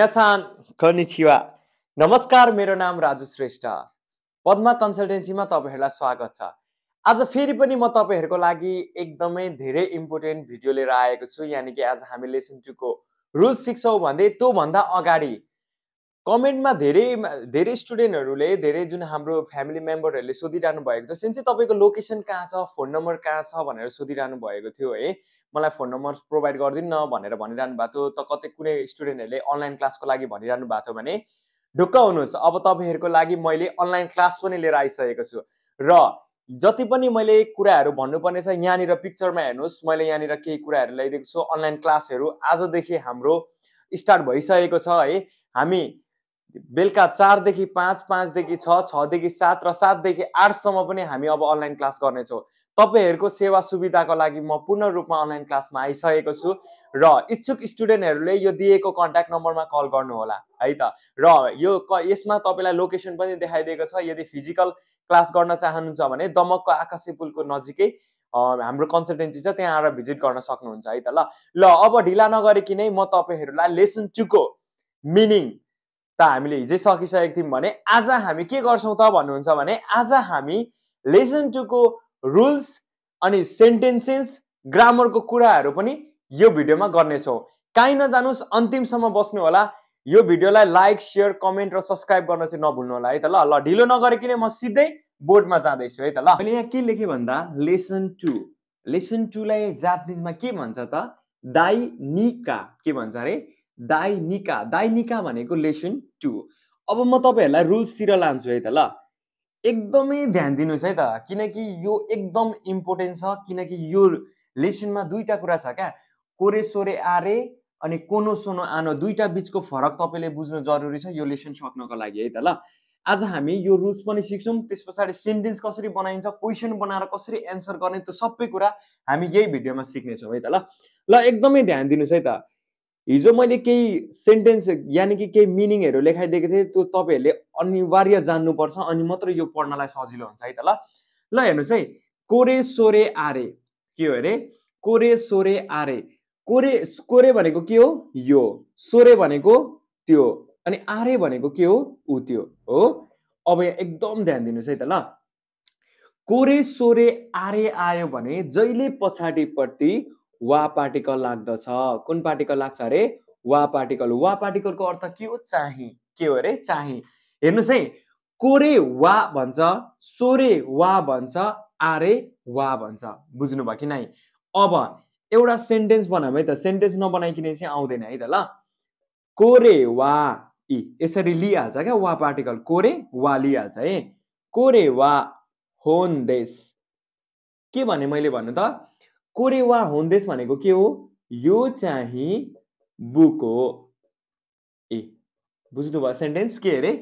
मिनासान कनिछिवा नमस्कार मेरो नाम राजु श्रेष्ठ पद्मा कन्सल्टेन्सीमा तपाईँहरूलाई स्वागत छ आज फेरि पनि म तपाईँहरूको लागि एकदमै धेरै इम्पोर्टेन्ट भिडियो लिएर आएको छु यानि कि आज हामी लेसन टूको रुल्स सिक्छौँ भन्दै त्योभन्दा अगाडि कमेन्टमा धेरै धेरै स्टुडेन्टहरूले धेरै जुन हाम्रो फ्यामिली मेम्बरहरूले सोधिरहनु भएको थियो सिन्स तपाईँको लोकेसन कहाँ छ फोन नम्बर कहाँ छ भनेर सोधिरहनु भएको थियो है मलाई फोन नम्बर प्रोभाइड गरिदिनु न भनेर भनिरहनु भएको थियो त कतै कुनै स्टुडेन्टहरूले अनलाइन क्लासको लागि भनिरहनु भएको थियो भने ढुक्क हुनुहोस् अब तपाईँहरूको लागि मैले अनलाइन क्लास पनि लिएर आइसकेको छु र जति पनि मैले कुराहरू भन्नुपर्ने छ यहाँनिर पिक्चरमा हेर्नुहोस् मैले यहाँनिर केही कुराहरू ल्याइदिएको छु अनलाइन क्लासहरू आजदेखि हाम्रो स्टार्ट भइसकेको छ है हामी बेलुका चारदेखि पाँच पाँचदेखि छ छदेखि सात र सातदेखि आठसम्म पनि हामी अब अनलाइन क्लास गर्नेछौँ तपाईँहरूको सेवा सुविधाको लागि म पूर्ण रूपमा अनलाइन क्लासमा आइसकेको छु र इच्छुक स्टुडेन्टहरूले यो दिएको कन्ट्याक्ट नम्बरमा कल गर्नुहोला है त र यो क यसमा तपाईँलाई लोकेसन पनि देखाइदिएको छ यदि फिजिकल क्लास गर्न चाहनुहुन्छ भने दमकको आकाशी पुलको नजिकै हाम्रो कन्सल्टेन्सी छ त्यहाँ आएर भिजिट गर्न सक्नुहुन्छ है त ल ल अब ढिला नगरिकनै म तपाईँहरूलाई लेसन टूको मिनिङ त हामीले हिजै सकिसकेको थियौँ भने आज हामी के गर्छौँ त भन्नुहुन्छ भने आज हामी लेसन टूको रुल्स अनि सेन्टेन्सेस ग्रामरको कुराहरू पनि यो भिडियोमा गर्नेछौँ काहीँ नजानुस् अन्तिमसम्म बस्नु होला यो भिडियोलाई लाइक सेयर कमेन्ट र सब्सक्राइब गर्न चाहिँ नभुल्नु होला है त ल ल ढिलो नगरिकन म सिधै बोर्डमा जाँदैछु है त ल मैले यहाँ के लेखेँ भन्दा लेसन टू लेसन टूलाई जापानिजमा के भन्छ त दाइ निका के भन्छ अरे दाइनिका दाइनिका भनेको लेसन टू अब म तपाईँहरूलाई रुल्सतिर लान्छु है त ल एकदमै ध्यान दिनुहोस् है त किनकि यो एकदम इम्पोर्टेन्ट छ किनकि यो लेसनमा दुईवटा कुरा छ क्या कोरे सोरे आरे अनि कोनो सोनो आनो दुईवटा बिचको फरक तपाईँले बुझ्नु जरुरी छ यो लेसन सक्नको लागि है त ल आज हामी यो रुल्स पनि सिक्छौँ त्यस पछाडि सेन्टेन्स कसरी बनाइन्छ क्वेसन बनाएर कसरी एन्सर गर्ने त्यो सबै कुरा हामी यही भिडियोमा सिक्नेछौँ है त ल ल एकदमै ध्यान दिनुहोस् है त हिजो मैले केही सेन्टेन्स यानि कि केही मिनिङहरू लेखाइदिएको थिएँ त्यो तपाईँहरूले अनिवार्य जान्नुपर्छ अनि मात्र यो पढ्नलाई सजिलो हुन्छ है त ल ल हेर्नुहोस् है कोरे सोरे आरे के हो अरे कोरे सोरे आरे कोरे कोरे भनेको के हो यो सोरे भनेको त्यो अनि आरे भनेको के हो ऊ त्यो हो अब यहाँ एकदम ध्यान दिनुहोस् है त ल कोरे सोरे आरे आयो भने जहिले पछाडिपट्टि वा पार्टिकल लाग्दछ कुन पार्टिकल लाग्छ अरे वा पार्टिकल वा पार्टिकलको अर्थ के हो चाहिँ के हो अरे चाहिँ हेर्नुहोस् है कोरे वा भन्छ सोरे वा भन्छ आरे वा भन्छ बुझ्नुभयो कि नै अब एउटा सेन्टेन्स बनाऊ है त सेन्टेन्स नबनाइकन चाहिँ आउँदैन है त ल कोरे वा इ यसरी लिइहाल्छ क्या वा पार्टिकल कोरे वा लिइहाल्छ है कोरे वा होन देश के भने मैले भन्नु त कोरेवा होन्देस भनेको के हो यो चाहिँ बुक हो ए बुझ्नुभयो सेन्टेन्स के अरे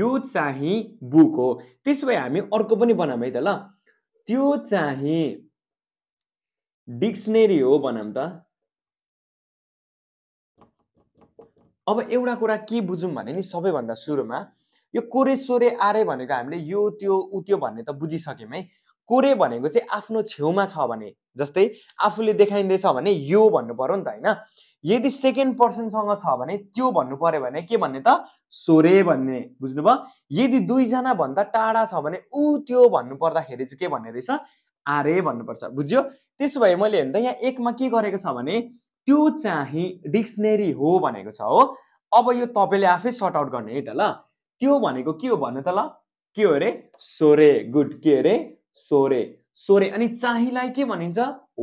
यो चाहिँ बुक हो त्यसो भए हामी अर्को पनि बनाऊँ है त ल त्यो चाहिँ डिक्सनेरी हो भनौँ त अब एउटा कुरा के बुझौँ भने नि सबैभन्दा सुरुमा यो कोरे सोरे आरे भनेको हामीले यो त्यो उ त्यो भन्ने त बुझिसक्यौँ है कोरे भनेको चाहिँ आफ्नो छेउमा छ भने जस्तै आफूले देखाइँदैछ भने यो भन्नु पऱ्यो नि त होइन यदि सेकेन्ड पर्सनसँग छ भने त्यो भन्नु पऱ्यो भने के भन्ने त सोरे भन्ने बुझ्नुभयो यदि दुईजना भन्दा टाढा छ भने ऊ त्यो भन्नु पर्दाखेरि चाहिँ के भन्ने रहेछ आरे भन्नुपर्छ बुझ्यो त्यसो भए मैले हेर्नु त यहाँ एकमा के गरेको छ भने त्यो चाहिँ डिक्सनेरी हो भनेको छ हो अब यो तपाईँले आफै सर्ट आउट गर्ने है त ल त्यो भनेको के हो भन्नु त ल के हो अरे सोरे गुड के अरे सोरे सोरे अनि चाहिँलाई के भनिन्छ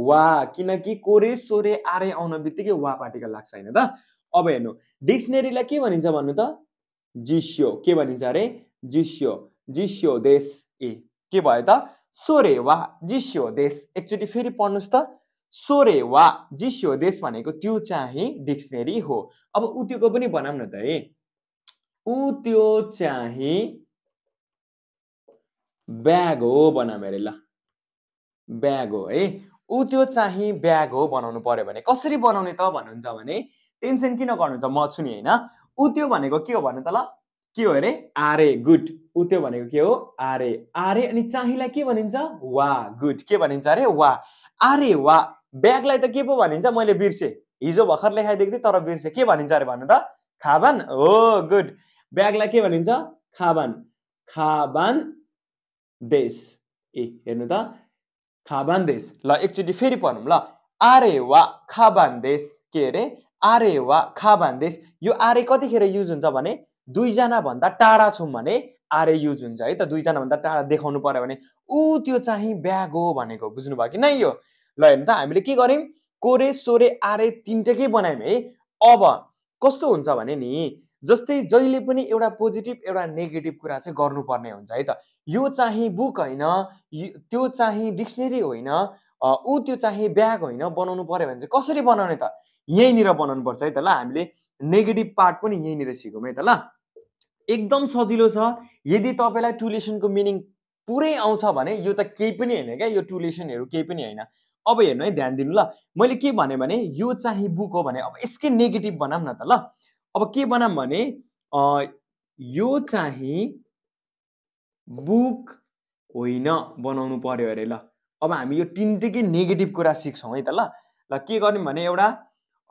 वा किनकि कोरे सोरे आरे आउन बित्तिकै वा पार्टिकल लाग्छ होइन त अब हेर्नु डिक्सनेरीलाई के भनिन्छ भन्नु त जिस्यो के भनिन्छ अरे जिस्यो जिस्यो देश ए के भयो त सोरे वा जिस्यो देश एकचोटि फेरि पढ्नुहोस् त सोरे वा जिस्यो देश भनेको त्यो चाहिँ डिक्सनेरी हो अब ऊ त्योको पनि बनाऊ न त है ऊ त्यो चाहिँ ब्याग हो बनाऊ अरे ल ब्याग हो है ऊ त्यो चाहिँ ब्याग हो बनाउनु पर्यो भने कसरी बनाउने त भन्नुहुन्छ भने टेन्सन किन गर्नुहुन्छ म छु नि होइन ऊ त्यो भनेको के हो भन्नु त ल के हो अरे आरे गुड ऊ त्यो भनेको के हो आरे आरे अनि चाहिँलाई के भनिन्छ वा गुड के भनिन्छ अरे वा आरे वा ब्यागलाई त के पो भनिन्छ मैले बिर्सेँ हिजो भर्खर लेखाइदिएको थिएँ तर बिर्सेँ के भनिन्छ अरे भन्नु त खाबान हो गुड ब्यागलाई के भनिन्छ खाबान खाबान देश ए हेर्नु त खाबान देश ल एकचोटि फेरि पढौँ ल आरे वा खाबान देश के अरे आरे वा खाबान देश यो आरे कतिखेर युज हुन्छ भने भन्दा टाढा छौँ भने आरे युज हुन्छ है त भन्दा टाढा देखाउनु पऱ्यो भने ऊ त्यो चाहिँ ब्याग हो भनेको बुझ्नुभयो कि नै यो ल हेर्नु त हामीले के गर्यौँ कोरे सोरे आरे तिनटकै बनायौँ है अब कस्तो हुन्छ भने नि जस्तै जहिले पनि एउटा पोजिटिभ एउटा नेगेटिभ कुरा चाहिँ गर्नुपर्ने हुन्छ है त यो चाहिँ बुक होइन त्यो चाहिँ डिक्सनेरी होइन ऊ त्यो चाहिँ ब्याग होइन बनाउनु पऱ्यो भने चाहिँ कसरी बनाउने त यहीँनिर बनाउनु पर्छ है त ल हामीले नेगेटिभ पार्ट पनि यहीँनिर सिकौँ है त ल एकदम सजिलो छ यदि तपाईँलाई टुलेसनको मिनिङ पुरै आउँछ भने यो त केही पनि होइन क्या यो टुलेसनहरू केही पनि होइन अब हेर्नु है ध्यान दिनु ल मैले के भने भने यो चाहिँ बुक हो भने अब यसकै नेगेटिभ बनाऊँ न त ल अब के बनाऊँ भने यो चाहिँ बुक होइन बनाउनु पर्यो अरे ल अब हामी यो तिनटैकै नेगेटिभ कुरा सिक्छौँ है त ल ल के गर्ने भने एउटा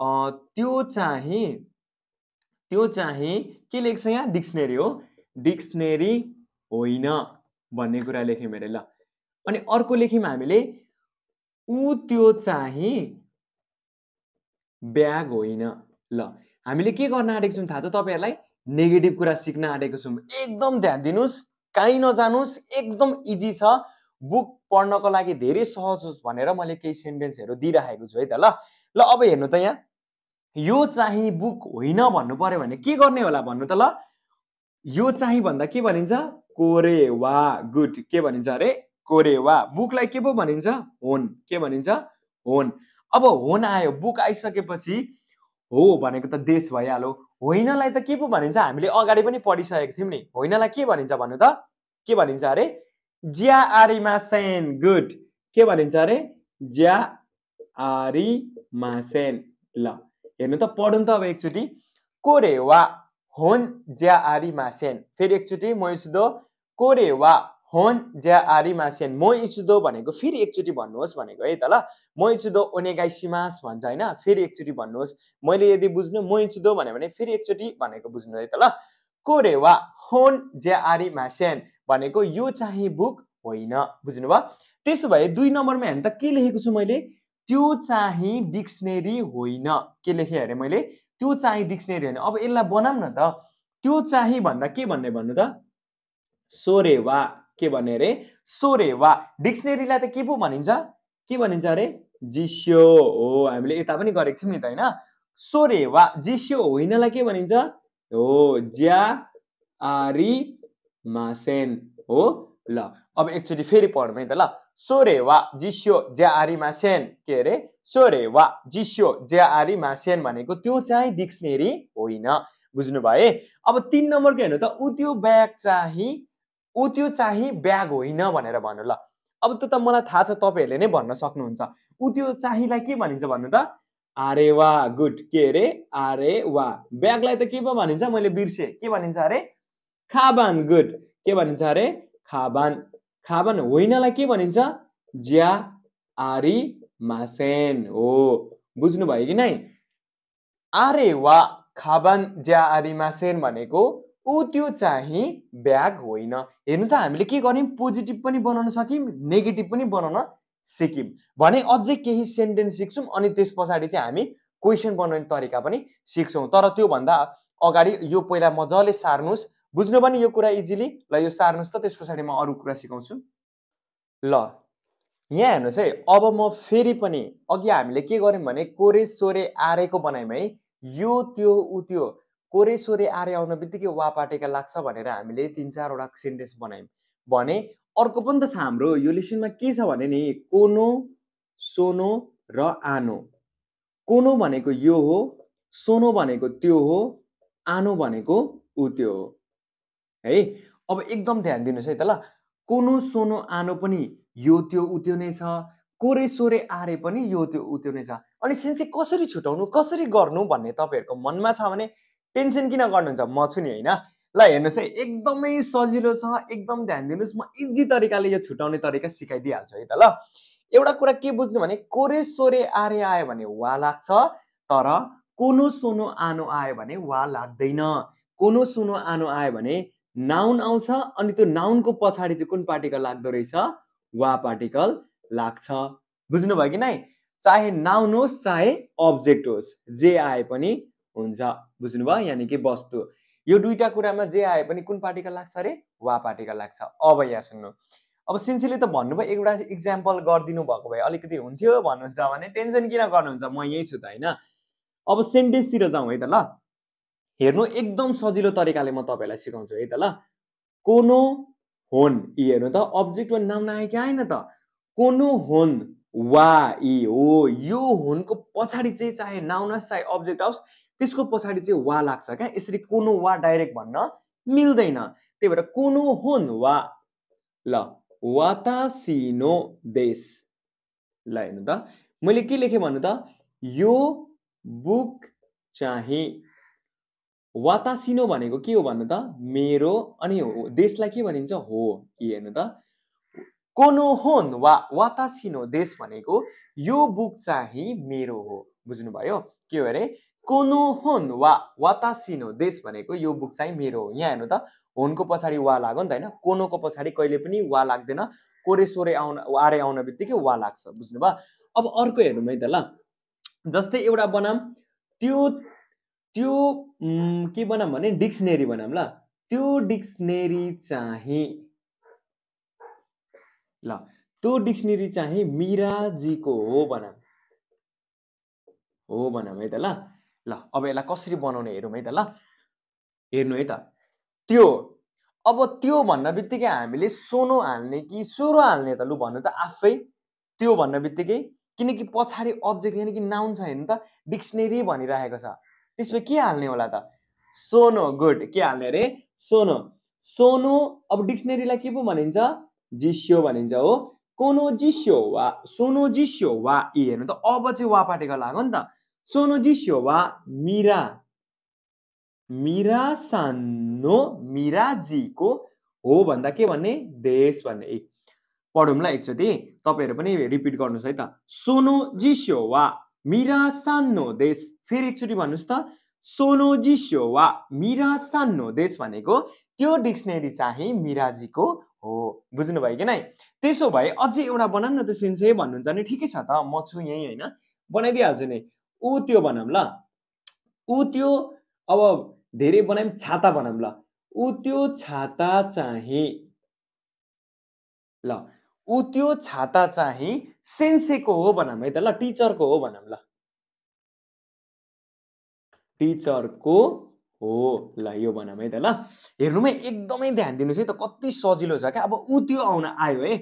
त्यो चाहिँ त्यो चाहिँ के लेख्छ यहाँ डिक्सनेरी हो डिक्सनेरी होइन भन्ने कुरा लेख्यौँ अरे ल अनि अर्को लेख्यौँ हामीले ऊ त्यो चाहिँ ब्याग होइन ल हामीले के गर्न आँटेको छौँ थाहा छ तपाईँहरूलाई नेगेटिभ कुरा सिक्न आँटेको छौँ एकदम ध्यान दिनुहोस् काहीँ नजानुस् एकदम इजी छ बुक पढ्नको लागि धेरै सहज होस् भनेर मैले केही सेन्टेन्सहरू दिइराखेको छु है त ल ल अब हेर्नु त यहाँ यो चाहिँ बुक होइन भन्नु पऱ्यो भने के गर्ने होला भन्नु त ल यो चाहिँ भन्दा के भनिन्छ कोरे वा गुड के भनिन्छ अरे कोरे वा बुकलाई के पो भनिन्छ होन के भनिन्छ होन अब होन आयो बुक आइसकेपछि हो भनेको त देश भइहाल्यो होइनलाई त के पो भनिन्छ हामीले अगाडि पनि पढिसकेको थियौँ नि होइनलाई के भनिन्छ भन्नु त के भनिन्छ अरे ज्या आरिमा सेन गुड के भनिन्छ अरे ज्या आरिमा सेन ल हेर्नु त पढौँ त अब एकचोटि कोरे वा होन ज्या आरिमा सेन फेरि एकचोटि मैसुदो कोरे वा होन ज्या आरिमासेन म इचुदो भनेको फेरि एकचोटि भन्नुहोस् भनेको है त ल म इचुदो ओनेगाइसिमास भन्छ होइन फेरि एकचोटि भन्नुहोस् मैले यदि बुझ्नु म इचुदो भने फेरि एकचोटि भनेको बुझ्नु है त ल कोरे वा होन ज्या आरिमासेन भनेको यो चाहिँ बुक होइन बुझ्नु भयो त्यसो भए दुई नम्बरमा हेर्नु त के लेखेको छु मैले त्यो चाहिँ डिक्सनेरी होइन के लेखेँ अरे मैले त्यो चाहिँ डिक्सनेरी होइन अब यसलाई बनाऊँ न त त्यो चाहिँ भन्दा के भन्ने भन्नु त सोरेवा के भने अरे सोरे वा डिक्सनेरीलाई त के पो भनिन्छ के भनिन्छ अरे जिस्यो हो हामीले यता पनि गरेको थियौँ नि त होइन सोरे वा जिस्यो होइनलाई के भनिन्छ हो ज्या आरी मासेन हो ल अब एकचोटि फेरि पढौँ है त ल सोरे वा जिस्यो ज्या आरी मासेन के अरे सोरे वा जिस्यो ज्या आरी मासेन भनेको त्यो चाहिँ डिक्सनेरी होइन बुझ्नु है अब तिन नम्बरको हेर्नु त उ त्यो ब्याग चाहिँ ऊ त्यो चाहिँ ब्याग होइन भनेर भन्नु ल अब त्यो त मलाई थाहा छ तपाईँहरूले नै भन्न सक्नुहुन्छ ऊ त्यो चाहिँलाई के भनिन्छ भन्नु त आरे वा गुड के अरे आरे वा ब्यागलाई त के पो भनिन्छ मैले बिर्सेँ के भनिन्छ अरे खाबान गुड के भनिन्छ अरे खाबान खाबान होइनलाई के भनिन्छ ज्या आरी मासेन हो बुझ्नुभयो कि नै आरे वा खाबान ज्या आरी मासेन भनेको ऊ त्यो चाहिँ ब्याग होइन हेर्नु त हामीले के गर्यौँ पोजिटिभ पनि बनाउन सक्यौँ नेगेटिभ पनि बनाउन सिक्यौँ भने अझै केही सेन्टेन्स सिक्छौँ अनि त्यस पछाडि चाहिँ हामी क्वेसन बनाउने तरिका पनि सिक्छौँ तर त्योभन्दा अगाडि यो पहिला मजाले सार्नुहोस् बुझ्नु पनि यो कुरा इजिली ल यो सार्नुहोस् त त्यस पछाडि म अरू कुरा सिकाउँछु ल यहाँ हेर्नुहोस् है अब म फेरि पनि अघि हामीले के गऱ्यौँ भने कोरे सोरे आरेको बनायौँ है यो त्यो ऊ त्यो कोरे सोरे आरे आउन बित्तिकै वापाटेका लाग्छ भनेर हामीले तिन चारवटा सेन्टेन्स बनायौँ भने अर्को पनि त छ हाम्रो यो लेसनमा के छ भने नि कोनो सोनो र आनो कोनो भनेको यो हो सोनो भनेको त्यो हो आनो भनेको ऊ त्यो हो है अब एकदम ध्यान दिनुहोस् है त ल कोनो सोनो आनो पनि यो त्यो ऊ त्यो नै छ कोरे सोरे आरे पनि यो त्यो ऊ त्यो नै छ अनि सेन्सी कसरी छुटाउनु कसरी गर्नु भन्ने तपाईँहरूको मनमा छ भने टेन्सन किन गर्नुहुन्छ म छु नि होइन ल हेर्नुहोस् है एकदमै सजिलो छ एकदम ध्यान दिनुहोस् म इजी तरिकाले यो छुट्याउने तरिका सिकाइदिइहाल्छु है त ल एउटा कुरा के बुझ्नु भने कोरे सोरे आरे आयो भने वा लाग्छ तर कोनो सोनो आनो आयो भने वा लाग्दैन कोनो सोनो आनो आयो भने नाउन आउँछ अनि त्यो नाउनको पछाडि चाहिँ कुन पार्टिकल लाग्दो रहेछ वा पार्टिकल लाग्छ बुझ्नुभयो कि नै चाहे नाउन होस् चाहे अब्जेक्ट होस् जे आए पनि हुन्छ बुझ्नु भयो यानि कि वस्तु यो दुईवटा कुरामा जे आए पनि कुन पार्टीका लाग्छ अरे वा पार्टीका लाग्छ अब यहाँ सुन्नु अब सिन्सीले त भन्नुभयो एउटा इक्जाम्पल गरिदिनु भएको भए अलिकति हुन्थ्यो भन्नुहुन्छ भने टेन्सन किन गर्नुहुन्छ म यहीँ छु त होइन अब सेन्टेन्सतिर जाउँ है त ल हेर्नु एकदम सजिलो तरिकाले म तपाईँलाई सिकाउँछु है त ल कोनो होन यी हेर्नु त अब्जेक्ट वा नाउन आयो कि आएन त कोनो होन वा यी हो यो होनको पछाडि चाहिँ चाहे नाउन होस् चाहे अब्जेक्ट आओस् त्यसको पछाडि चाहिँ वा लाग्छ क्या यसरी कोनो वा डाइरेक्ट भन्न मिल्दैन त्यही भएर कोनो हुन् वा ल वातासिनो देश ल हेर्नु त मैले के लेखेँ भन्नु त यो बुक चाहिँ वातासिनो भनेको के हो भन्नु त मेरो अनि देशलाई के भनिन्छ हो कि हेर्नु त कोनो होन वा वातासिनो देश भनेको यो बुक चाहिँ मेरो हो बुझ्नुभयो के हो अरे कोनो हुन वा वातासिनो देश भनेको यो बुक चाहिँ मेरो हो यहाँ हेर्नु त हुनको पछाडि वा लाग्यो नि त होइन कोनोको पछाडि कहिले पनि वा लाग्दैन कोरे सोरे आउन आरे आउन बित्तिकै वा लाग्छ बुझ्नु भयो अब अर्को हेरौँ है त ल जस्तै एउटा बनाम त्यो त्यो के बनाम भने डिक्सनेरी बनाम ल त्यो डिक्सनेरी चाहिँ ल त्यो डिक्सनेरी चाहिँ मिराजीको हो बनाम हो बनाम है त ल ल अब यसलाई कसरी बनाउने हेरौँ है त ल हेर्नु है त त्यो अब त्यो भन्न बित्तिकै हामीले सोनो हाल्ने कि सोरो हाल्ने त लु भन्नु त आफै त्यो भन्न बित्तिकै किनकि पछाडि अब्जेक्ट यानि कि नाउन छ हेर्नु त डिक्सनेरी भनिरहेको छ त्यसमा के हाल्ने होला त सोनो गुड के हाल्ने अरे सोनो सोनो अब डिक्सनेरीलाई के पो भनिन्छ जिस्यो भनिन्छ हो कोनो जिस्यो वा सोनो जिस्यो वा यी हेर्नु त अब चाहिँ वा पाटेको लाग्यो नि त その辞書はミラ。मिरा सानो मिराजीको हो भन्दा के भन्ने देश भन्ने ए पढौँ ल एकचोटि तपाईँहरू पनि रिपिट गर्नुहोस् है त सोनो वा मिरा सानो देश फेरि एकचोटि भन्नुहोस् त सोनो वा मिरा सानो देश भनेको त्यो डिक्सनेरी चाहिँ मिराजीको हो बुझ्नुभयो कि नै त्यसो भए अझै एउटा बनाऊ न त सेन्से भन्नुहुन्छ भने ठिकै छ त म छु यही होइन बनाइदिइहाल्छु नि ऊ त्यो भनौँ ल ऊ त्यो अब धेरै बनायौँ छाता भनौँ ल ऊ त्यो छाता चाहिँ ल ऊ त्यो छाता चाहिँ सेन्सेको हो भनौँ है त ल टिचरको हो भनौँ ल टिचरको हो ल यो भनौँ है त ल हेर्नुमै एकदमै ध्यान दिनुहोस् है त कति सजिलो छ क्या अब ऊ त्यो आउन आयो है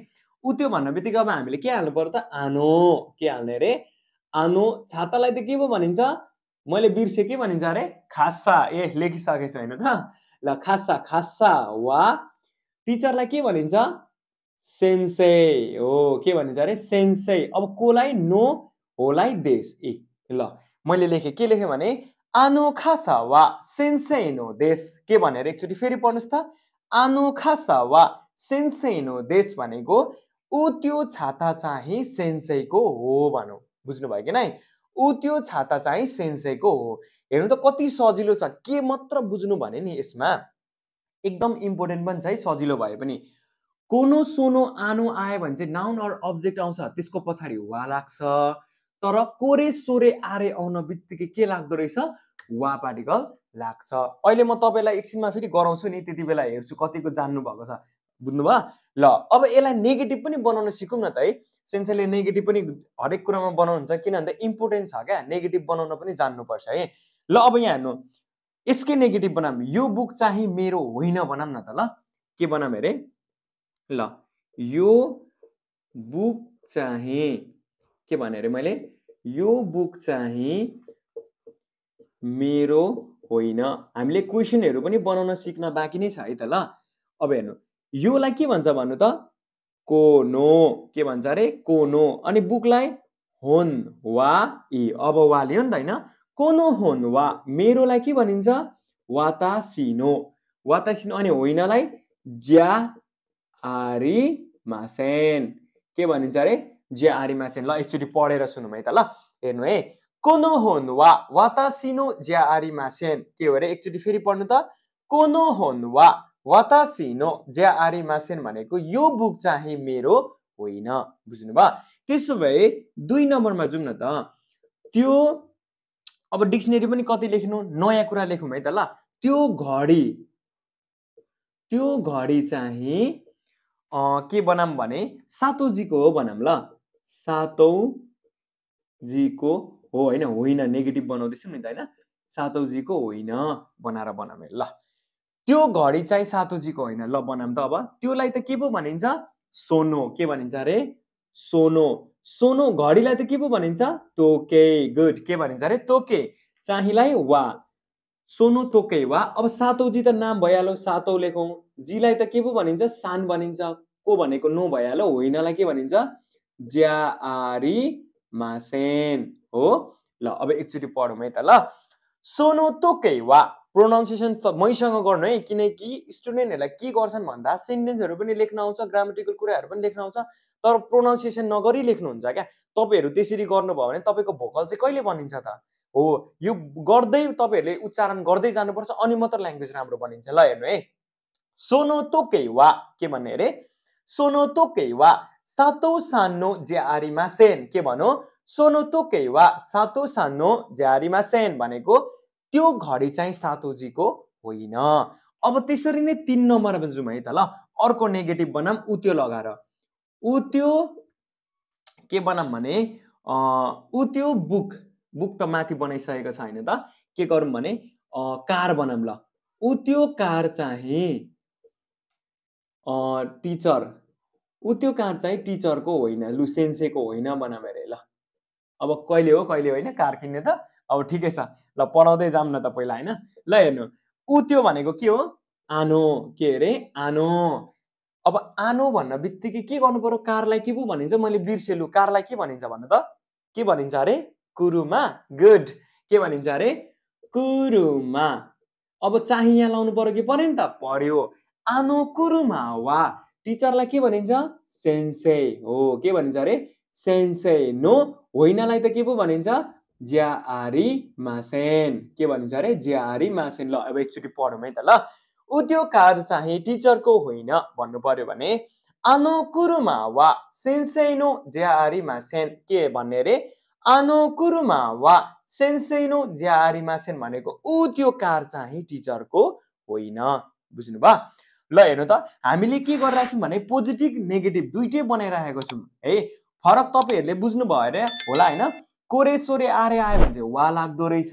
ऊ त्यो भन्ने बित्तिकै अब हामीले के हाल्नु पर्यो त आनो के हाल्ने अरे आनो छातालाई त के पो भनिन्छ मैले बिर्सेँ के भनिन्छ अरे खासा ए लेखिसकेको छु होइन त ल खासा खासा वा टिचरलाई के भनिन्छ सेन्से हो के भनिन्छ अरे सेन्से अब कोलाई नो होलाई देश ए ल मैले लेखेँ के लेखेँ भने आनो खासा वा सेन्से नो देश के भनेर एकचोटि फेरि पढ्नुहोस् त आनो खासा वा सेन्से नो देश भनेको ऊ त्यो छाता चाहिँ सेन्सेको हो भनौँ बुझ्नुभयो कि नै ऊ त्यो छाता चाहिँ सेन्सेको हो हेर्नु त कति सजिलो छ के मात्र बुझ्नु भने नि यसमा एकदम इम्पोर्टेन्ट पनि छ है सजिलो भए पनि कोनो सोनो आनु आयो भने चाहिँ नाउन अर अब्जेक्ट आउँछ त्यसको पछाडि वा लाग्छ तर कोरे सोरे आरे आउन बित्तिकै के लाग्दो रहेछ वा पार्टिकल लाग्छ अहिले म तपाईँलाई एकछिनमा फेरि गराउँछु नि त्यति बेला हेर्छु कतिको जान्नु भएको छ बुझ्नु भयो ल अब यसलाई नेगेटिभ पनि बनाउन सिकौँ न त है सेन्सरले नेगेटिभ पनि हरेक कुरामा बनाउनुहुन्छ किन भन्दा इम्पोर्टेन्ट छ क्या नेगेटिभ बनाउन पनि जान्नुपर्छ है ल अब यहाँ हेर्नु यसकै नेगेटिभ बनाऊँ यो बुक चाहिँ मेरो होइन बनाऊँ न त ल के बनाऊँ अरे ल यो बुक चाहिँ के भने अरे मैले यो बुक चाहिँ मेरो होइन हामीले क्वेसनहरू पनि बनाउन सिक्न बाँकी नै छ है त ल अब हेर्नु योलाई के भन्छ भन्नु त कोनो के भन्छ अरे कोनो अनि बुकलाई होन वा इ अब वा लियो नि त होइन कोनो होन वा मेरोलाई के भनिन्छ वातासिनो वातासिनो अनि होइनलाई ज्या आरी मासेन के भनिन्छ अरे ज्या आरी मासेन ल एकचोटि पढेर सुनौँ है त ल हेर्नु है कोनो होन वा वातासिनो ज्या आरी मासेन के हो अरे एकचोटि फेरि पढ्नु त कोनो होन वा वतासिनो ज्या मासेन भनेको यो बुक चाहिँ मेरो होइन बुझ्नुभयो त्यसो भए दुई नम्बरमा जाउँ न त त्यो अब डिक्सनेरी पनि कति लेख्नु नयाँ कुरा लेखौँ है त ल त्यो घडी त्यो घडी चाहिँ के बनाऊँ भने सातौजीको हो भनौँ ल सातौजीको हो होइन होइन नेगेटिभ बनाउँदैछौँ नि त होइन सातौजीको होइन बनाएर बनाऊँ ल त्यो घडी चाहिँ सातोजीको होइन ल बनाम त अब त्योलाई त के पो भनिन्छ सोनो के भनिन्छ अरे सोनो सोनो घडीलाई त के पो भनिन्छ तोके गुड के भनिन्छ अरे तोके चाहिँलाई वा सोनो तोके वा अब सातौजी त नाम भइहाल्यो सातौ लेखौँ जीलाई त के पो भनिन्छ सान भनिन्छ को भनेको नो भइहाल्यो होइनलाई के भनिन्छ ज्यारी मासेन हो ल अब एकचोटि पढौँ है त ल सोनो तोके वा प्रोनाउन्सिएसन त मैसँग गर्नु है किनकि स्टुडेन्टहरूलाई के गर्छन् भन्दा सेन्टेन्सहरू पनि लेख्न आउँछ ग्रामेटिकल कुराहरू पनि लेख्न आउँछ तर प्रोनाउन्सिएसन नगरी लेख्नुहुन्छ क्या तपाईँहरू त्यसरी गर्नुभयो भने तपाईँको भोकल चाहिँ कहिले बनिन्छ त हो यो गर्दै तपाईँहरूले उच्चारण गर्दै जानुपर्छ अनि मात्र ल्याङ्ग्वेज राम्रो बनिन्छ ल हेर्नु है सोनो तोकै वा के भन्ने अरे सोनो तोकै वा सातो सानो ज्यारीमा सेन के भनौँ सोनो तोकै वा सातो सानो ज्यारीमा सेन भनेको त्यो घडी चाहिँ सातोजीको होइन अब त्यसरी नै तिन नम्बरमा जाउँ है त ल अर्को नेगेटिभ बनाम ऊ त्यो लगाएर ऊ त्यो के बनाऊँ भने ऊ त्यो बुक बुक त माथि बनाइसकेको छ होइन त के गरौँ भने कार बनाऊँ ल ऊ त्यो कार चाहिँ टिचर ऊ त्यो कार चाहिँ टिचरको होइन लुसेन्सेको होइन बनाऊ ल अब कहिले हो कहिले होइन कार किन्ने त अब ठिकै छ ल पढाउँदै जाऊँ न त पहिला होइन ल हेर्नु ऊ त्यो भनेको के हो आनो के अरे आनो अब आनो भन्न बित्तिकै के गर्नु पर्यो कारलाई के पो भनिन्छ मैले बिर्सेलु कारलाई के भनिन्छ भन त के भनिन्छ अरे कुरुमा गुड के भनिन्छ अरे कुरुमा अब चाहिँ यहाँ लाउनु पर्यो कि पऱ्यो नि त पर्यो आनो कुरुमा वा टिचरलाई के भनिन्छ सेन्से हो के भनिन्छ अरे सेन्से नो होइनलाई त के पो भनिन्छ ज्या आरी मासेन के भनिन्छ अरे ज्याआरी मासेन ल अब एकचोटि पढौँ है त ल उद्योग कार्य चाहिँ टिचरको होइन भन्नु पर्यो भने आनो कुरुमा वा सेन्सेनो ज्याआरी मासेन के भन्ने अरे आनो कुरुमा वा सेन्सेनो ज्याआरी मासेन भनेको त्यो कार चाहिँ टिचरको होइन बुझ्नु भयो ल हेर्नु त हामीले के छौँ भने पोजिटिभ नेगेटिभ दुइटै बनाइरहेको छौँ है फरक तपाईँहरूले बुझ्नुभयो अरे होला होइन कोरे सोरे आरे आयो भने चाहिँ वा लाग्दो रहेछ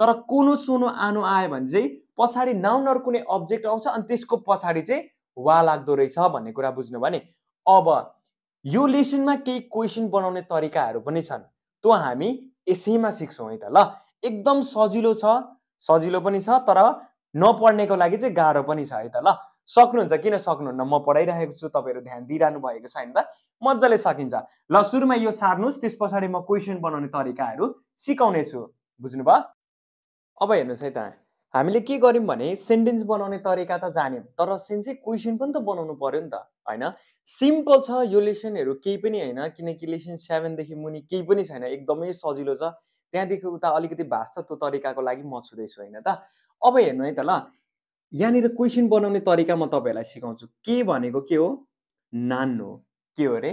तर कोनो सोनो आनु आयो भने चाहिँ पछाडि नाउनर कुनै अब्जेक्ट आउँछ अनि त्यसको पछाडि चाहिँ वा लाग्दो रहेछ भन्ने कुरा बुझ्नु भने अब यो लेसनमा केही क्वेसन बनाउने तरिकाहरू पनि छन् त्यो हामी यसैमा सिक्छौँ है त ल एकदम सजिलो छ सजिलो पनि छ तर नपढ्नेको लागि चाहिँ गाह्रो पनि छ है त ल सक्नुहुन्छ किन सक्नुहुन्न म पढाइरहेको छु तपाईँहरू ध्यान दिइरहनु भएको छ त मजाले सकिन्छ ल सुरुमा यो सार्नुहोस् त्यस पछाडि म क्वेसन बनाउने तरिकाहरू सिकाउने छु बुझ्नु बुझ्नुभयो अब हेर्नुहोस् है त हामीले के गर्यौँ भने सेन्टेन्स बनाउने तरिका त जान्यौँ तर सेन्सै क्वेसन पनि त बनाउनु पऱ्यो नि त होइन सिम्पल छ यो लेसनहरू केही पनि होइन किनकि लेसन सेभेनदेखि मुनि केही पनि छैन एकदमै सजिलो छ त्यहाँदेखि उता अलिकति भाष छ त्यो तरिकाको लागि म छुँदैछु होइन त अब हेर्नु है त ल यहाँनिर क्वेसन बनाउने तरिका म तपाईँहरूलाई सिकाउँछु के भनेको के हो नान्नु के हो अरे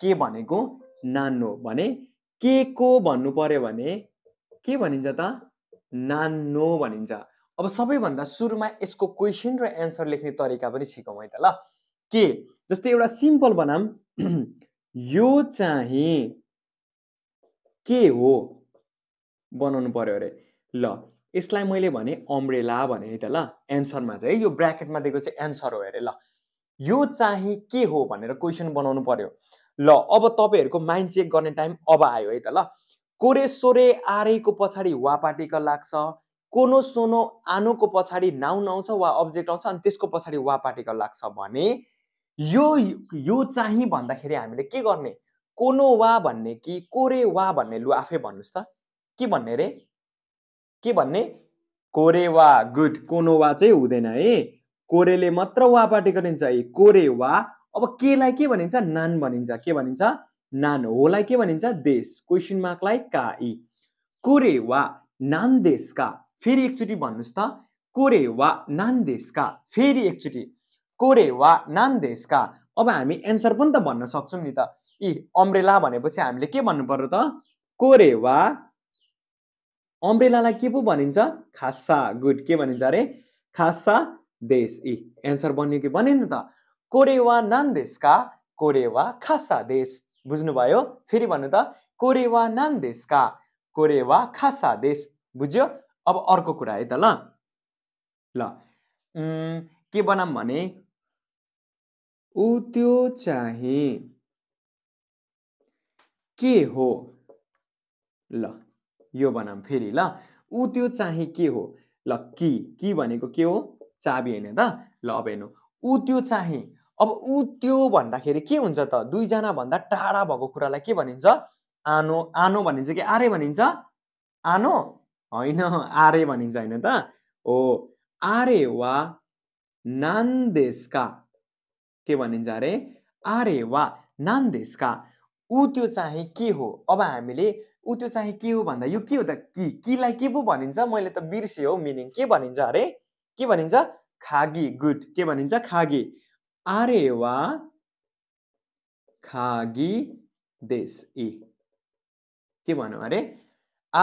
के भनेको नान्नु भने के को भन्नु पर्यो भने के भनिन्छ त नान्नो भनिन्छ अब सबैभन्दा सुरुमा यसको क्वेसन र एन्सर लेख्ने तरिका पनि सिकौँ है त ल के जस्तै एउटा सिम्पल बनाम यो चाहिँ के हो बनाउनु पर्यो अरे ल यसलाई मैले भने अम्ब्रेला भने त ल एन्सरमा चाहिँ यो ब्राकेटमा दिएको चाहिँ एन्सर हो अरे ल यो चाहिँ के हो भनेर क्वेसन बनाउनु पर्यो ल अब तपाईँहरूको माइन्ड चेक गर्ने टाइम अब आयो है त ल कोरे सोरे आरेको पछाडि वापाटिकल लाग्छ कोनो सोनो आनोको पछाडि नाउन आउँछ वा अब्जेक्ट आउँछ अनि त्यसको पछाडि वापाटिकल लाग्छ भने यो यो चाहिँ भन्दाखेरि हामीले के गर्ने कोनो वा भन्ने कि कोरे वा भन्ने लु आफै भन्नुहोस् त के भन्ने रे के भन्ने कोरे वा गुड कोनो वा चाहिँ हुँदैन है कोरेले मात्र वा पार्टी गरिन्छ है कोरे वा अब केलाई के भनिन्छ नान भनिन्छ के भनिन्छ नान होलाई के भनिन्छ देश क्वेसन मार्कलाई का ई कोरे वा नान देशका फेरि एकचोटि भन्नुहोस् त कोरे वा नान देशका फेरि एकचोटि कोरे वा नान देशका अब हामी एन्सर पनि त भन्न सक्छौँ नि त इ अम्ब्रेला भनेपछि हामीले के भन्नु पर्यो त कोरे वा अम्ब्रेलालाई के पो भनिन्छ खासा गुड के भनिन्छ अरे खासा देश ए एन्सर बनियो कि बनेन त कोरेवा नान देशका कोरेवा खासा देश बुझ्नुभयो फेरि भन्नु त कोरेवा नान देशका कोरेवा खासा देश बुझ्यो अब अर्को कुरा है त ल ल के बनाऊँ भने ऊ त्यो चाहिँ के हो ल यो बनाऊँ फेरि ल ऊ त्यो चाहिँ के हो ल कि कि भनेको के हो चाबी होइन त ल अब हेर्नु ऊ त्यो चाहिँ अब ऊ त्यो भन्दाखेरि के हुन्छ त दुईजना भन्दा टाढा भएको कुरालाई के भनिन्छ आनो आनो भनिन्छ कि आरे भनिन्छ आनो होइन आरे भनिन्छ होइन त हो आरे वा नान्देशका के भनिन्छ अरे आरे वा नान्देशका ऊ त्यो चाहिँ के हो अब हामीले ऊ त्यो चाहिँ के हो भन्दा यो के हो त कि किलाई के पो भनिन्छ मैले त बिर्सेँ हो मिनिङ के भनिन्छ अरे के भनिन्छ खागी गुड के भनिन्छ खागी आरे वा खागी देश ए के भनौँ अरे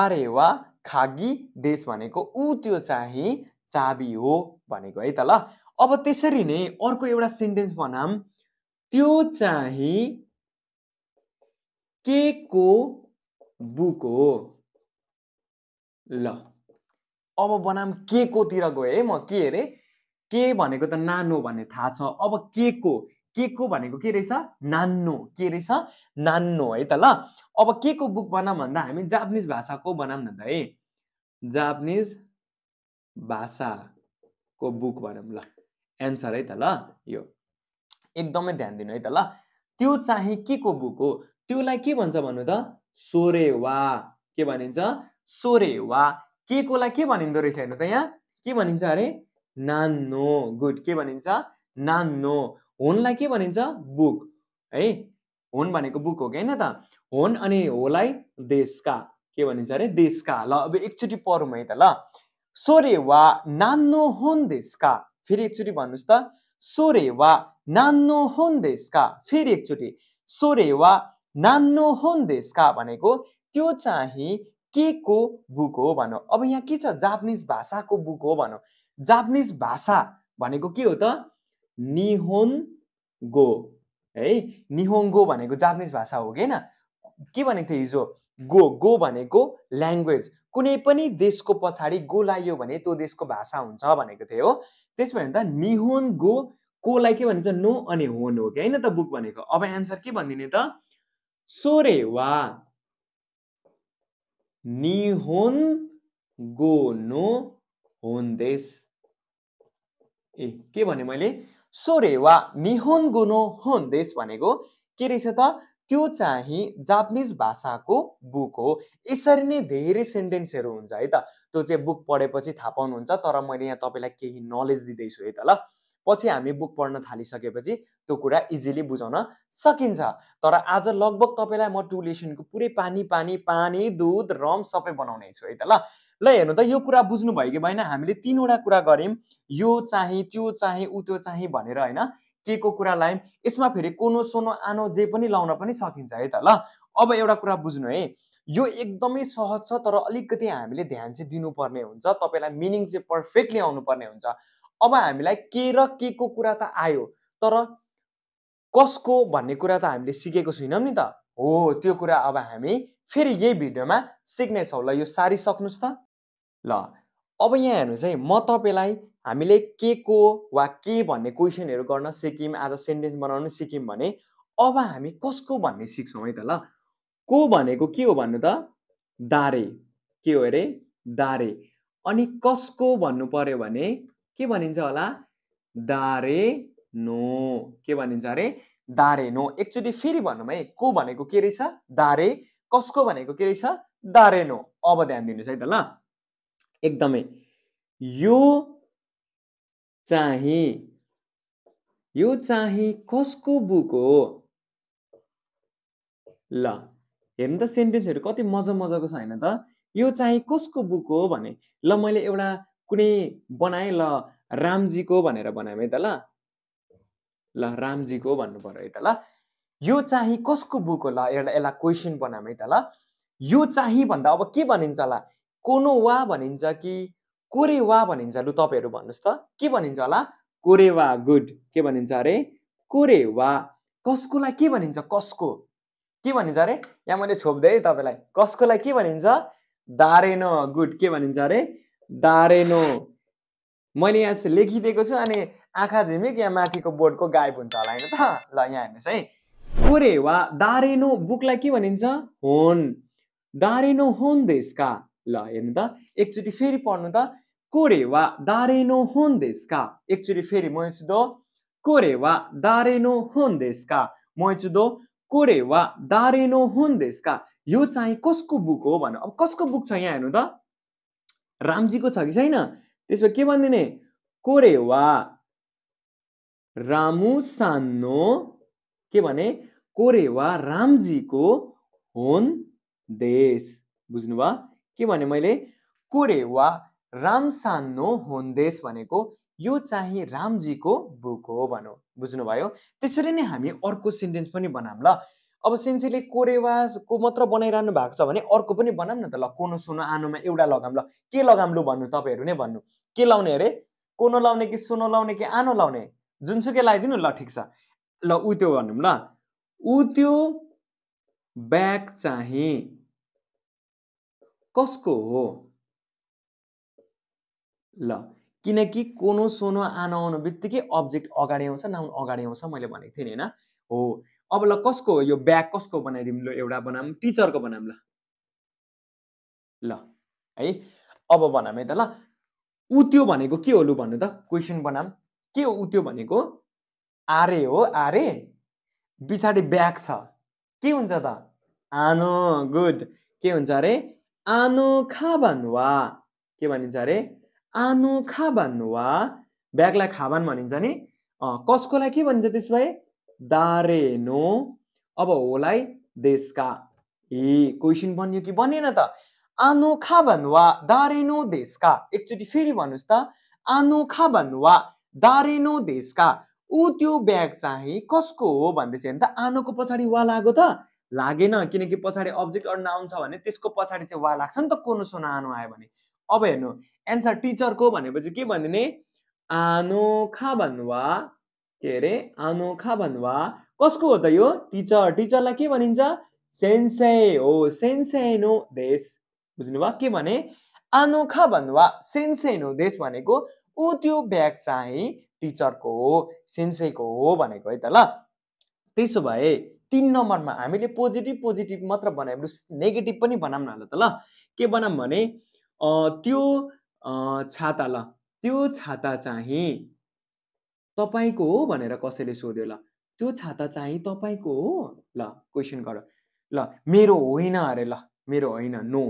आरे वा खागी देश भनेको ऊ त्यो चाहिँ चाबी हो भनेको है त ल अब त्यसरी नै अर्को एउटा सेन्टेन्स भनौँ त्यो चाहिँ के को बुक हो ल अब बनाम के कोतिर गएँ है म के अरे के भनेको त नानो भन्ने थाहा छ अब के को के को भनेको के रहेछ नान्नो के रहेछ नान्नो है त ल अब के को बुक बनाम भन्दा हामी जापानिज भाषाको न त है जापानिज भाषाको बुक भनौँ ल एन्सर है त ल यो एकदमै ध्यान दिनु है त ल त्यो चाहिँ के को बुक हो त्योलाई के भन्छ भन्नु त सोरे वा के भनिन्छ सोरे वा के कोलाई के भनिँदो रहेछ हेर्नु त यहाँ के भनिन्छ अरे नानो गुड के भनिन्छ नानो होनलाई के भनिन्छ बुक है होन भनेको बुक हो कि होइन त होन अनि होलाई देशका के भनिन्छ अरे देशका ल अब एकचोटि पढौँ है त ल सोरे वा नान्नो होन देशका फेरि एकचोटि भन्नुहोस् त सोरे वा नान्नो होन देशका फेरि एकचोटि सोरे वा नान्नो होन देशका भनेको त्यो चाहिँ के को बुक हो भनौँ अब यहाँ के छ जापानिज भाषाको बुक हो भनौँ जापानिज भाषा भनेको के हो त निहोन गो है निहोङ्गो भनेको जापानिज भाषा हो कि के भनेको थियो हिजो गो गो भनेको ल्याङ्ग्वेज कुनै पनि देशको पछाडि गो लाग्यो भने त्यो देशको भाषा हुन्छ भनेको थियो हो त्यसो भने त निहोन गो कोलाई के भनिन्छ नो अनि होन हो कि होइन त बुक भनेको अब एन्सर के भनिदिने त ए के भने मैले सोरेवा निहोन गोनो होन्देस भनेको के रहेछ त त्यो चाहिँ जापानिज भाषाको बुक हो यसरी नै धेरै सेन्टेन्सहरू हुन्छ है त त्यो चाहिँ बुक पढेपछि थाहा पाउनुहुन्छ तर मैले यहाँ तपाईँलाई केही नलेज दिँदैछु है त ल पछि हामी बुक पढ्न थालिसकेपछि त्यो कुरा इजिली बुझाउन सकिन्छ तर आज लगभग तपाईँलाई म टुलेसनको पुरै पानी पानी पानी दुध रम सबै बनाउने छु है त ल ल हेर्नु त यो कुरा बुझ्नु भयो कि भएन हामीले तिनवटा कुरा गऱ्यौँ यो चाहिँ त्यो चाहिँ उ त्यो चाहिँ भनेर होइन के को कुरा लायौँ यसमा फेरि कोनो सोनो आनो जे पनि लाउन पनि सकिन्छ है त ल अब एउटा कुरा बुझ्नु है यो एकदमै सहज छ तर अलिकति हामीले ध्यान चाहिँ दिनुपर्ने हुन्छ तपाईँलाई मिनिङ चाहिँ पर्फेक्टली आउनुपर्ने हुन्छ अब हामीलाई के र के को कुरा त आयो तर कसको भन्ने कुरा त हामीले सिकेको छैनौँ नि त हो त्यो कुरा अब हामी फेरि यही भिडियोमा सिक्नेछौँ ल यो सारी सक्नुहोस् त ल अब यहाँ हेर्नुहोस् है म तपाईँलाई हामीले के को वा के भन्ने क्वेसनहरू गर्न सिक्यौँ आज सेन्टेन्स बनाउन सिक्यौँ भने अब हामी कसको भन्ने सिक्छौँ है त ल को भनेको के हो भन्नु त दारे के हो अरे दारे अनि कसको भन्नु पऱ्यो भने के भनिन्छ होला दारे नो के भनिन्छ अरे दारे नो एकचोटि फेरि भनौँ है को भनेको के रहेछ दारे कसको भनेको के रहेछ दारे नो अब ध्यान दिनुहोस् है त ल एकदमै यो चाहिँ यो चाहिँ कसको बुक हो ल हेर्नु त सेन्टेन्सहरू कति मजा मजाको छ होइन त यो चाहिँ कसको बुक हो भने ल मैले एउटा कुनै बनाएँ ल रामजीको भनेर बनायौँ है त ल ल रामजीको भन्नु पऱ्यो है त ल यो चाहिँ कसको बुक हो ल एउटा यसलाई क्वेसन बनायौँ है त ल यो चाहिँ भन्दा अब के भनिन्छ होला कोनो वा भनिन्छ कि कोरे वा भनिन्छ लु तपाईँहरू भन्नुहोस् त के भनिन्छ होला कोरे वा गुड के भनिन्छ अरे कोरे वा कसकोलाई के भनिन्छ कसको के भनिन्छ अरे यहाँ मैले छोप्दै तपाईँलाई कसकोलाई के भनिन्छ दारेन गुड के भनिन्छ अरे दारेनो मैले यहाँ लेखिदिएको छु अनि आँखा झिमेक यहाँ माथिको बोर्डको गायब हुन्छ होला होइन त ल यहाँ हेर्नुहोस् है कोरे वा दारेनो बुकलाई के भनिन्छ होन दारेनो होन देशका ल हेर्नु त एकचोटि फेरि पढ्नु त कोरे वा दारेनो होन देशका एकचोटि फेरि चुदो कोरे वा दारेनो होन देशका चुदो कोरे वा दारेनो होन देशका यो चाहिँ कसको बुक हो भन अब कसको बुक छ यहाँ हेर्नु त रामजीको छ कि छैन त्यसमा के भनिदिने कोरे वा रामु सानो के भने कोरे वा रामजीको होन देश बुझ्नुभयो के भने मैले कोरे वा राम सानो होन देश भनेको यो चाहिँ रामजीको बुक हो भनौँ बुझ्नुभयो त्यसरी नै हामी अर्को सेन्टेन्स पनि बनाऊँ ल अब सिन्सीले कोरेवाको मात्र बनाइरहनु भएको छ भने अर्को पनि बनाऊँ न त ल कोनो सोनो आनोमा एउटा लगाम ल के लगाम लु भन्नु तपाईँहरू नै भन्नु के लाउने अरे कोनो लाउने कि सोनो लाउने कि आनो लाउने जुनसुकै लगाइदिनु ल ठिक छ ल उ त्यो भनौँ ल उ त्यो ब्याग चाहिँ कसको हो ल किनकि कोनो सोनो आनो आउनु बित्तिकै अब्जेक्ट अगाडि आउँछ नाउन अगाडि आउँछ मैले भनेको थिएँ नि होइन हो अब ल कसको यो ब्याग कसको बनाइदिउँ ल एउटा बनाऊँ टिचरको बनाऊँ ल ल है अब बनाऊँ है त ल ऊ त्यो भनेको के हो लु भन्नु त क्वेसन बनाऊँ के हो ऊ त्यो भनेको आरे हो आरे पछाडि ब्याग छ के हुन्छ त आनो गुड के हुन्छ अरे आनो खा वा के भनिन्छ अरे आनो खा वा ब्यागलाई खा खाबान भनिन्छ नि कसकोलाई के भनिन्छ त्यसो भए दारे नो अब होलाई देशका ए क्वेसन बन्यो कि बनेन त आनोखा भन्वा दारेनो देशका एकचोटि फेरि भन्नुहोस् त आनोखा भन्वा दारेनो देशका ऊ त्यो ब्याग चाहिँ कसको हो भन्दैछ भने त आनोको पछाडि वा लाग्यो त लागेन किनकि पछाडि अब्जेक्ट अर्न नाउन छ भने त्यसको पछाडि चाहिँ वा लाग्छ नि त कोनो सोना आनो आयो भने अब हेर्नु एन्सर टिचरको भनेपछि के भनिदिने आनोखा भन्वा के अरे आनोखा भन्वा कसको हो त यो टिचर टिचरलाई के भनिन्छ सेन्से हो सेन्सेनो देश बुझ्नुभयो के भने आनोखा भन्वा सेन्सेनो देश भनेको ऊ त्यो ब्याग चाहिँ टिचरको हो सेन्सेको हो भनेको है त ल त्यसो भए तिन नम्बरमा हामीले पोजिटिभ पोजिटिभ मात्र बनायौँ नेगेटिभ पनि बनाऊँ न त ल के बनाऊँ भने त्यो छाता ल त्यो छाता चाहिँ तपाईँको हो भनेर कसैले सोध्यो ल त्यो छाता चाहिँ तपाईँको हो ल क्वेसन गर ल मेरो होइन अरे ल मेरो होइन नो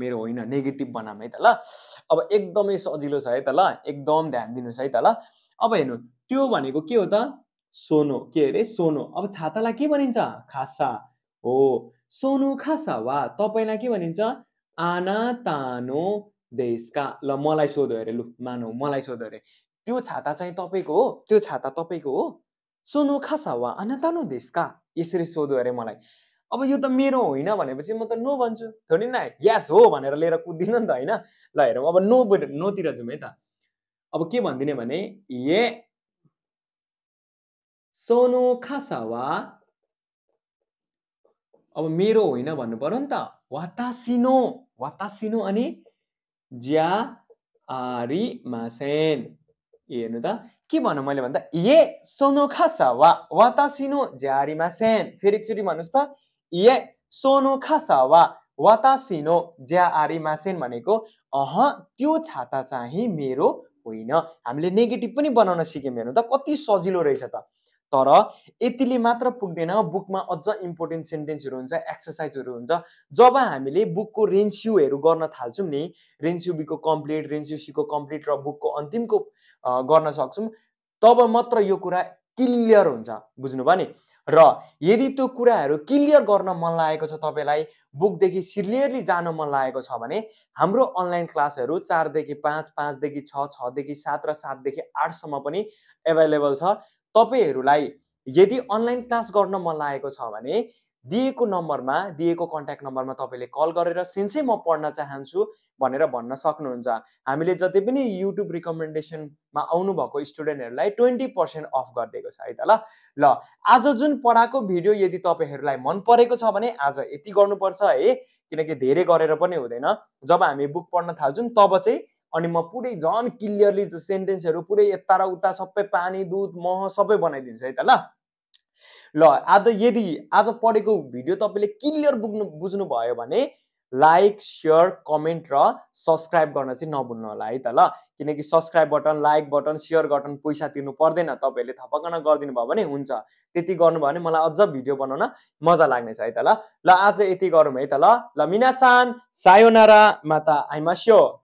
मेरो होइन नेगेटिभ बनाऊँ है त ल अब एकदमै सजिलो छ है त ल एकदम ध्यान दिनुहोस् है त ल अब हेर्नु त्यो भनेको के हो त सोनो के अरे सोनो अब छातालाई के भनिन्छ खासा हो सोनो खासा वा तपाईँलाई के भनिन्छ आना तानो देशका ल मलाई सोध्यो अरे लु मानौ मलाई सोध्यो अरे त्यो छाता चाहिँ तपाईँको हो त्यो छाता तपाईँको हो सोनो खासा वा अनतानो देशका यसरी सोध्यो अरे मलाई अब यो त मेरो होइन भनेपछि म त नो भन्छु थोरै न ग्यास हो भनेर लिएर कुद्दिनँ नि त होइन ल हेरौँ अब नो नोतिर जाउँ है त अब के भनिदिने भने ए सोनो खासा वा अब मेरो होइन भन्नु पऱ्यो नि त वातासिनो वातासिनो अनि ज्या आरी मासेन हेर्नु त के भनौँ मैले भन्दा ए य सोनोखा सामा सेन फेरि एकचोटि भन्नुहोस् त ए वा सिनो ज्यामा सेन भनेको अह त्यो छाता चाहिँ मेरो होइन हामीले नेगेटिभ पनि बनाउन सिक्यौँ हेर्नु त कति सजिलो रहेछ त तर यतिले मात्र पुग्दैन बुकमा अझ इम्पोर्टेन्ट सेन्टेन्सहरू हुन्छ एक्सर्साइजहरू हुन्छ जब हामीले बुकको रेन्स्युहरू गर्न थाल्छौँ नि रेन्स्यु कम्प्लिट रेन्स्यु कम्प्लिट र बुकको अन्तिमको गर्न सक्छौँ तब मात्र यो कुरा क्लियर हुन्छ बुझ्नुभयो नि र यदि त्यो कुराहरू क्लियर गर्न मन लागेको छ तपाईँलाई बुकदेखि सिलियरली जान मन लागेको छ भने हाम्रो अनलाइन क्लासहरू चारदेखि पाँच पाँचदेखि छ छदेखि सात र सातदेखि आठसम्म पनि एभाइलेबल छ तपाईँहरूलाई यदि अनलाइन क्लास गर्न मन लागेको छ भने दिएको नम्बरमा दिएको कन्ट्याक्ट नम्बरमा तपाईँले कल गरेर सिन्सै म पढ्न चाहन्छु भनेर भन्न सक्नुहुन्छ हामीले जति पनि युट्युब रिकमेन्डेसनमा आउनुभएको स्टुडेन्टहरूलाई ट्वेन्टी पर्सेन्ट अफ गरिदिएको छ है त ल ल आज जुन पढाएको भिडियो यदि तपाईँहरूलाई मन परेको छ भने आज यति गर्नुपर्छ है किनकि धेरै गरेर पनि हुँदैन जब हामी बुक पढ्न थाल्छौँ तब चाहिँ अनि म पुरै झन् क्लियरली सेन्टेन्सहरू पुरै यता र उता सबै पानी दुध मह सबै बनाइदिन्छु है त ल ल आज यदि आज पढेको भिडियो तपाईँले क्लियर बुझ्नु बुझ्नुभयो भने लाइक सेयर कमेन्ट र सब्सक्राइब गर्न चाहिँ नभुल्नु होला है त ल किनकि subscribe button like button share button पैसा तिर्नु पर्दैन तपाईँहरूले थपकन गरिदिनु भयो भने हुन्छ त्यति गर्नुभयो भने मलाई अझ भिडियो बनाउन मजा लाग्नेछ है त ल ल आज यति गरौँ है त ल ल मिनासान सायोनारा माता आइमास्यो